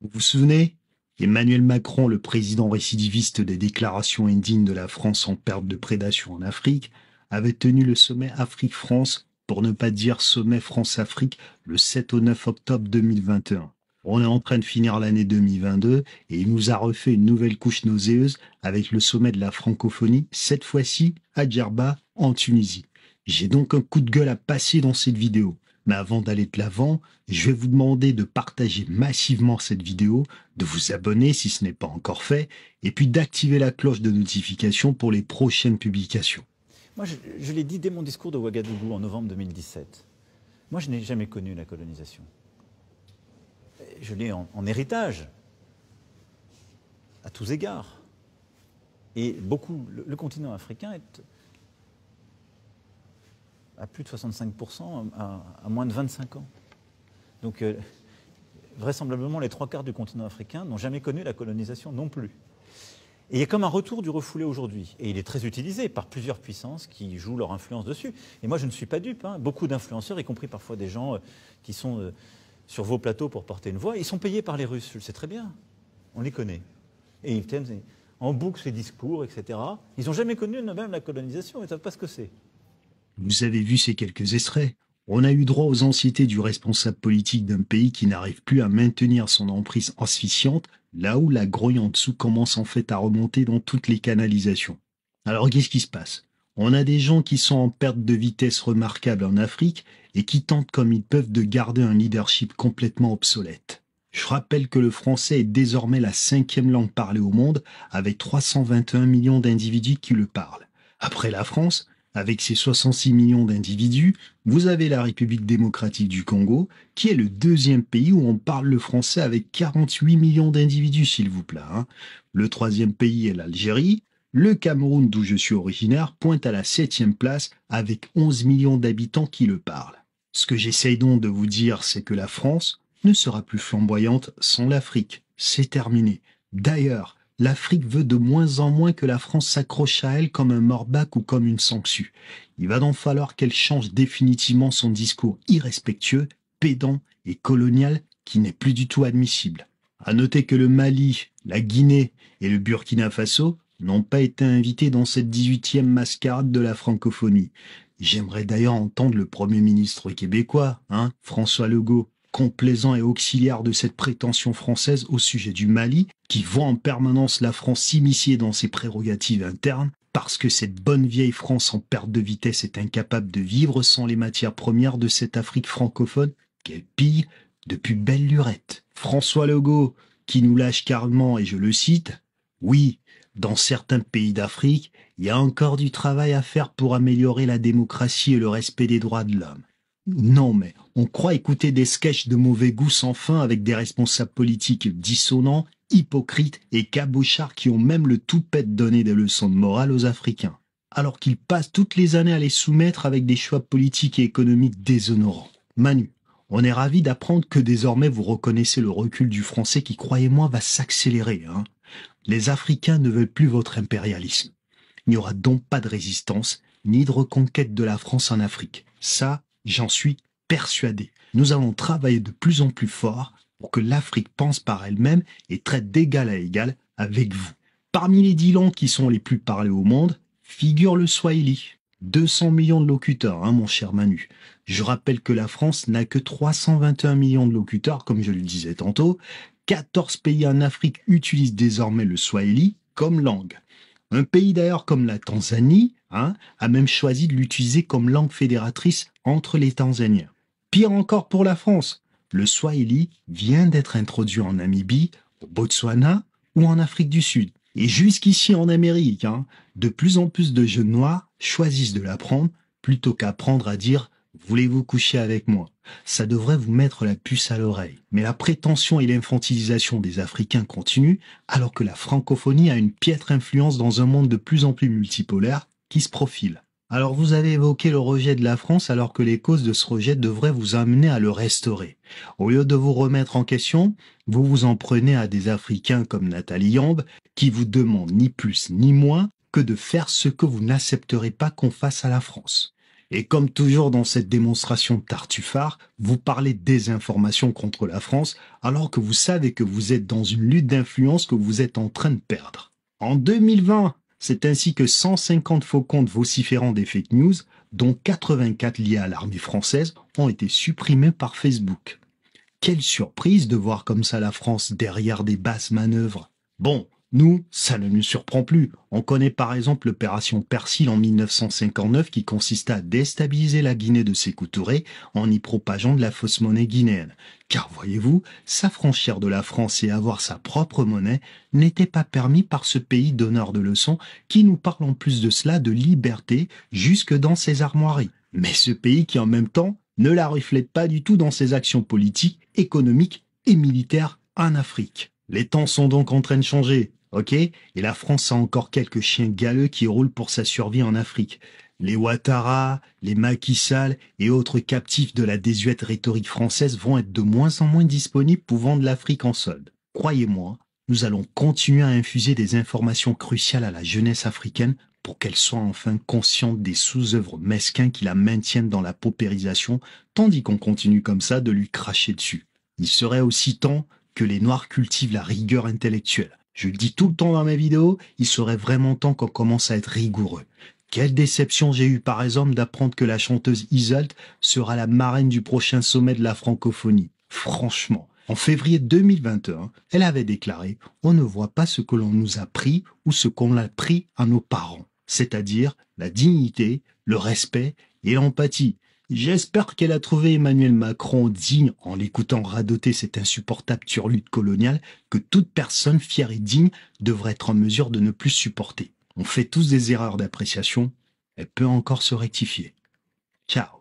Vous vous souvenez Emmanuel Macron, le président récidiviste des déclarations indignes de la France en perte de prédation en Afrique, avait tenu le sommet Afrique-France, pour ne pas dire sommet France-Afrique, le 7 au 9 octobre 2021. On est en train de finir l'année 2022 et il nous a refait une nouvelle couche nauséeuse avec le sommet de la francophonie, cette fois-ci à Djerba, en Tunisie. J'ai donc un coup de gueule à passer dans cette vidéo. Mais avant d'aller de l'avant, je vais vous demander de partager massivement cette vidéo, de vous abonner si ce n'est pas encore fait, et puis d'activer la cloche de notification pour les prochaines publications. Moi, je, l'ai dit dès mon discours de Ouagadougou en novembre 2017. Moi, je n'ai jamais connu la colonisation. Je l'ai en, héritage, à tous égards. Et beaucoup, le, continent africain est à plus de 65% à, moins de 25 ans. Donc euh, vraisemblablement les trois quarts du continent africain n'ont jamais connu la colonisation non plus. Et il y a comme un retour du refoulé aujourd'hui. Et il est très utilisé par plusieurs puissances qui jouent leur influence dessus. Et moi, je ne suis pas dupe. Hein. Beaucoup d'influenceurs, y compris parfois des gens euh, qui sont euh, sur vos plateaux pour porter une voix, ils sont payés par les Russes, je le sais très bien. On les connaît. Et ils tiennent en boucle ces discours, etc. Ils n'ont jamais connu eux-mêmes la colonisation, ils ne savent pas ce que c'est. Vous avez vu ces quelques extraits. On a eu droit aux anxiétés du responsable politique d'un pays qui n'arrive plus à maintenir son emprise asphyxiante, là où la grogne en dessous commence en fait à remonter dans toutes les canalisations. Alors qu'est-ce qui se passe On a des gens qui sont en perte de vitesse remarquable en Afrique et qui tentent comme ils peuvent de garder un leadership complètement obsolète. Je rappelle que le français est désormais la cinquième langue parlée au monde, avec 321 millions d'individus qui le parlent. Après la France, avec ses 66 millions d'individus, vous avez la République démocratique du Congo, qui est le deuxième pays où on parle le français avec 48 millions d'individus, s'il vous plaît. Hein. Le troisième pays est l'Algérie. Le Cameroun, d'où je suis originaire, pointe à la septième place avec 11 millions d'habitants qui le parlent. Ce que j'essaye donc de vous dire, c'est que la France ne sera plus flamboyante sans l'Afrique. C'est terminé. D'ailleurs, l'Afrique veut de moins en moins que la France s'accroche à elle comme un morbac ou comme une sangsue. Il va donc falloir qu'elle change définitivement son discours irrespectueux, pédant et colonial qui n'est plus du tout admissible. À noter que le Mali, la Guinée et le Burkina Faso n'ont pas été invités dans cette 18e mascarade de la francophonie. J'aimerais d'ailleurs entendre le Premier ministre québécois, hein, François Legault, complaisant et auxiliaire de cette prétention française au sujet du Mali, qui voit en permanence la France s'immiscer dans ses prérogatives internes, parce que cette bonne vieille France en perte de vitesse est incapable de vivre sans les matières premières de cette Afrique francophone qu'elle pille depuis belle lurette. François Legault, qui nous lâche carrément, et je le cite, oui, dans certains pays d'Afrique, il y a encore du travail à faire pour améliorer la démocratie et le respect des droits de l'homme non, mais on croit écouter des sketchs de mauvais goût sans fin avec des responsables politiques dissonants, hypocrites et cabochards qui ont même le toupet de donner des leçons de morale aux Africains, alors qu'ils passent toutes les années à les soumettre avec des choix politiques et économiques déshonorants. Manu, on est ravi d'apprendre que désormais vous reconnaissez le recul du français qui, croyez-moi, va s'accélérer. Hein les Africains ne veulent plus votre impérialisme. Il n'y aura donc pas de résistance, ni de reconquête de la France en Afrique. Ça, J'en suis persuadé. Nous allons travailler de plus en plus fort pour que l'Afrique pense par elle-même et traite d'égal à égal avec vous. Parmi les dix langues qui sont les plus parlées au monde, figure le Swahili. 200 millions de locuteurs, hein, mon cher Manu. Je rappelle que la France n'a que 321 millions de locuteurs, comme je le disais tantôt. 14 pays en Afrique utilisent désormais le Swahili comme langue. Un pays d'ailleurs comme la Tanzanie Hein, a même choisi de l'utiliser comme langue fédératrice entre les Tanzaniens. Pire encore pour la France, le swahili vient d'être introduit en Namibie, au Botswana ou en Afrique du Sud. Et jusqu'ici en Amérique, hein, de plus en plus de jeunes noirs choisissent de l'apprendre plutôt qu'apprendre à dire Voulez-vous coucher avec moi Ça devrait vous mettre la puce à l'oreille. Mais la prétention et l'infantilisation des Africains continuent alors que la francophonie a une piètre influence dans un monde de plus en plus multipolaire qui se profile. Alors vous avez évoqué le rejet de la France alors que les causes de ce rejet devraient vous amener à le restaurer. Au lieu de vous remettre en question, vous vous en prenez à des Africains comme Nathalie Yambe qui vous demandent ni plus ni moins que de faire ce que vous n'accepterez pas qu'on fasse à la France. Et comme toujours dans cette démonstration tartuffard, vous parlez désinformation contre la France alors que vous savez que vous êtes dans une lutte d'influence que vous êtes en train de perdre. En 2020, c'est ainsi que 150 faux comptes vociférants des fake news, dont 84 liés à l'armée française, ont été supprimés par Facebook. Quelle surprise de voir comme ça la France derrière des basses manœuvres. Bon, nous, ça ne nous surprend plus. On connaît par exemple l'opération Persil en 1959 qui consista à déstabiliser la Guinée de ses couturés en y propageant de la fausse monnaie guinéenne. Car voyez-vous, s'affranchir de la France et avoir sa propre monnaie n'était pas permis par ce pays donneur de leçons qui nous parle en plus de cela de liberté jusque dans ses armoiries. Mais ce pays qui en même temps ne la reflète pas du tout dans ses actions politiques, économiques et militaires en Afrique. Les temps sont donc en train de changer ok Et la France a encore quelques chiens galeux qui roulent pour sa survie en Afrique. Les Ouattara, les Macky et autres captifs de la désuète rhétorique française vont être de moins en moins disponibles pour vendre l'Afrique en solde. Croyez-moi, nous allons continuer à infuser des informations cruciales à la jeunesse africaine pour qu'elle soit enfin consciente des sous-œuvres mesquins qui la maintiennent dans la paupérisation, tandis qu'on continue comme ça de lui cracher dessus. Il serait aussi temps que les Noirs cultivent la rigueur intellectuelle, je le dis tout le temps dans mes vidéos, il serait vraiment temps qu'on commence à être rigoureux. Quelle déception j'ai eue par exemple d'apprendre que la chanteuse Isolt sera la marraine du prochain sommet de la francophonie. Franchement, en février 2021, elle avait déclaré « On ne voit pas ce que l'on nous a pris ou ce qu'on a pris à nos parents, c'est-à-dire la dignité, le respect et l'empathie. J'espère qu'elle a trouvé Emmanuel Macron digne en l'écoutant radoter cette insupportable turlute coloniale que toute personne fière et digne devrait être en mesure de ne plus supporter. On fait tous des erreurs d'appréciation, elle peut encore se rectifier. Ciao